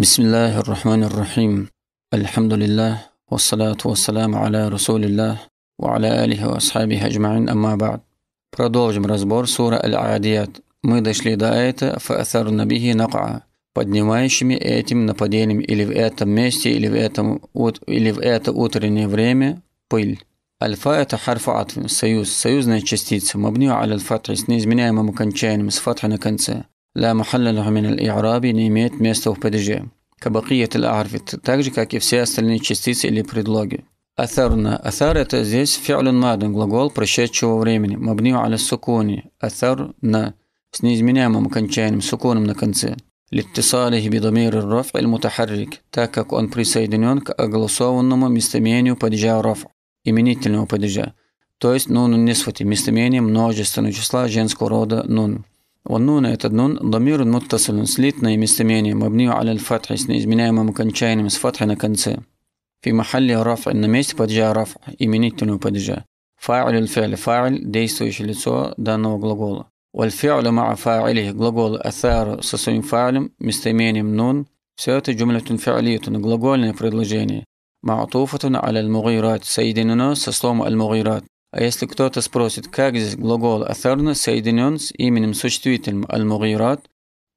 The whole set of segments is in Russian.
بسم الله الرحمن الرحيم الحمد لله والصلاة والسلام على رسول الله وعلى آله وأصحابه أجمعين أما بعد Продолжим разбор суры Аль-Адият. Мы дошли до аята «Фаатар набихи накаа», поднимающими этим нападением или в этом месте, или в, этом, или в это утреннее время пыль. Альфа – это харфа атфин, союз, союзная частица, мабню аля аль-фатхи с неизменяемым окончанием, с фатхи на конце. ля мухаллалаху мин аль-и'раби не имеет места в падеже. Кабакият аль-арфит, так же, как и все остальные частицы или предлоги. Атарна. Атар – это здесь фиалюн мадан, глагол прошедшего времени. Мабниу аля сукуни. Атар с неизменяемым окончанием, суконом на конце. Литтисалихи бидамир раф аль мутахаррик, так как он присоединен к огласованному местоимению падежа раф, именительного падежа, то есть нун нисфати, местоимение множественного числа женского рода нун. والنون этот нун ضمير متصل слитное местоимение مبني على الفتح с неизменяемым окончанием с фатхой на конце. في محل رفع на месте падежа رفع именительного падежа. فاعل الفعل فاعل действующее лицо данного глагола. والفعل مع فاعله глагол أثار со своим фаعلем местоимением нун все это جملة فعلية глагольное предложение معطوفة على المغيرات соединено со словом المغيرات А Если кто-то спросит, как здесь глагол «atharna» соединен с именем существительным «аль-мугират»,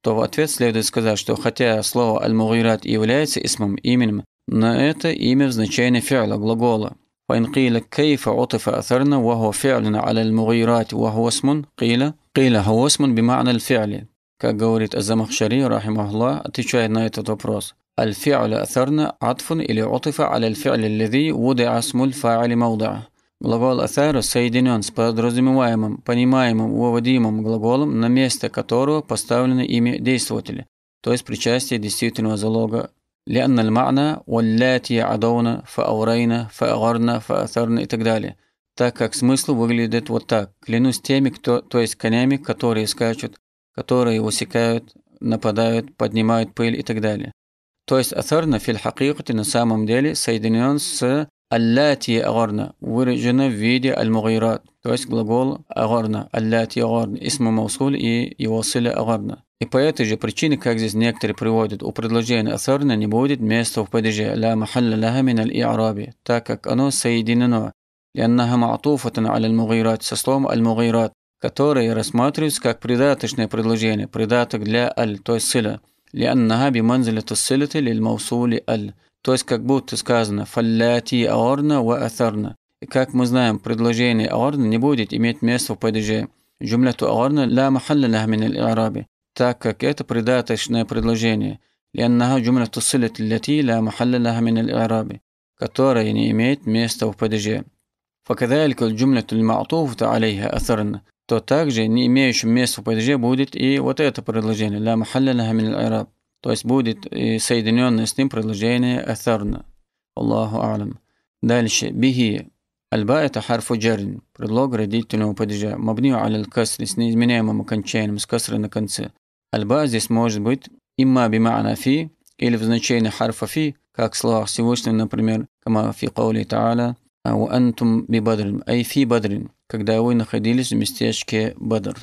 то в ответ следует сказать, что хотя слово «аль-мугират» является исмом именем, но это имя в значении фиала глагола. فإن قيل كيف عطف أثرنا وهو فعل على المغيرات وهو اسم قيل قيل هو اسم بمعنى الفعل как говорит الزمخشري رحمه الله отвечает на этот вопрос الفعل أثرنا عطف или عطف على الفعل الذي وضع اسم الفاعل موضعه Глагол «асару» соединен с подразумеваемым, понимаемым, уводимым глаголом, на место которого поставлены имя действователя, то есть причастие действительного залога لأن المعنى واللاتي عدونا فأورينا فأغرنا فأثرنا и так далее, так как смысл выглядит вот так. Клянусь теми, кто, то есть конями, которые скачут, которые усекают, нападают, поднимают пыль и так далее. То есть «Атарна» филь хакикати на самом деле соединен с «Аллати агорна» выражено в виде «аль-мугайрат», то есть глагол агорна, «аллати агорна», исма маусуль и его сыля агорна. И по этой же причине, как здесь некоторые приводят, у предложения асарна не будет места в падеже «ла махалла лаха мин аль-и'раби», так как оно соединено, «ляннаха ма'туфатан аль-мугайрат» со словом «аль-мугайрат», которые рассматриваются как придаточное предложение, придаток для «аль», то есть «сыля», «ляннаха биманзилату сылати лиль маусули аль», то есть как будто сказано «фалляти аорна ва атарна». И как мы знаем, предложение аорна не будет иметь места в падеже. Джумляту аорна ла махалля лах мин араби так как это придаточное предложение. لأنها جملة الصلة التي لا محل لها من الإعراب которая не имеет места в падеже. فكذلك الجملة المعطوفة عليها أثرن то также не имеющим места в падеже будет и вот это предложение لا محل لها من الإعراب то есть будет э, соединенное с ним предложение «этерна». Аллаху алям. Дальше. «Бихи». Альба – это харфу джарин, предлог родительного падежа, мабнию аль касри с неизменяемым окончанием, с касры на конце. Альба здесь может быть имма бима'на фи, или в значении харфа фи, как в словах Всевышнего, например, кама фи каули та'аля, ау антум би бадрин, ай фи бадрин, когда вы находились в местечке Бадр.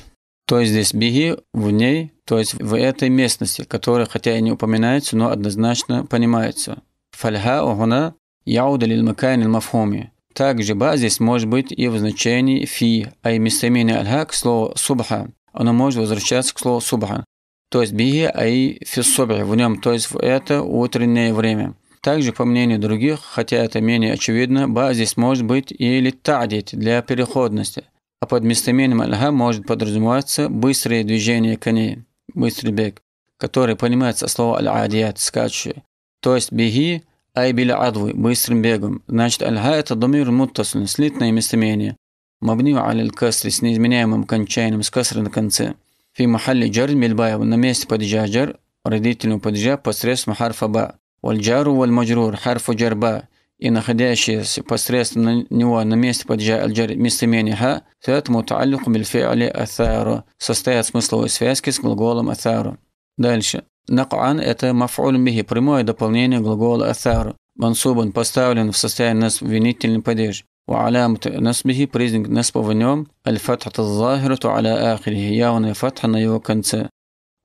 То есть здесь беги в ней, то есть в этой местности, которая хотя и не упоминается, но однозначно понимается. Фальха огуна яуда лилмакайн мафхуми. Также ба здесь может быть и в значении фи, а и местоимение альха к слову субха. Оно может возвращаться к слову субха. То есть беги а и фи субха в нем, то есть в это утреннее время. Также, по мнению других, хотя это менее очевидно, ба здесь может быть или тадить для переходности – а под местоимением "альга" может подразумеваться быстрое движение коней, быстрый бег, который понимается от слова аль-адият, скачивая, То есть беги, ай биля адвы, быстрым бегом. Значит, "альга" это домир муттасун, слитное местоимение. Мабнива аль-касри с неизменяемым кончанием с касры на конце. Фи махалли джар мильбаев, на месте падежа джар, родительного падежа посредством харфа ба. валь вальмаджрур, харфу джарба и находящиеся посредством него на месте падежа аль-джари местоимение поэтому тааллюку бильфиали атару состоят смысловой связки с глаголом атару. Дальше. Накан – это мафуль бихи, прямое дополнение глагола атару. Мансубан поставлен в состоянии нас винительный падеж. وعلامة نصبه признак نصبه в нем الفتحة الظاهرة على آخره явная فتحة на его конце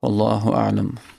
والله أعلم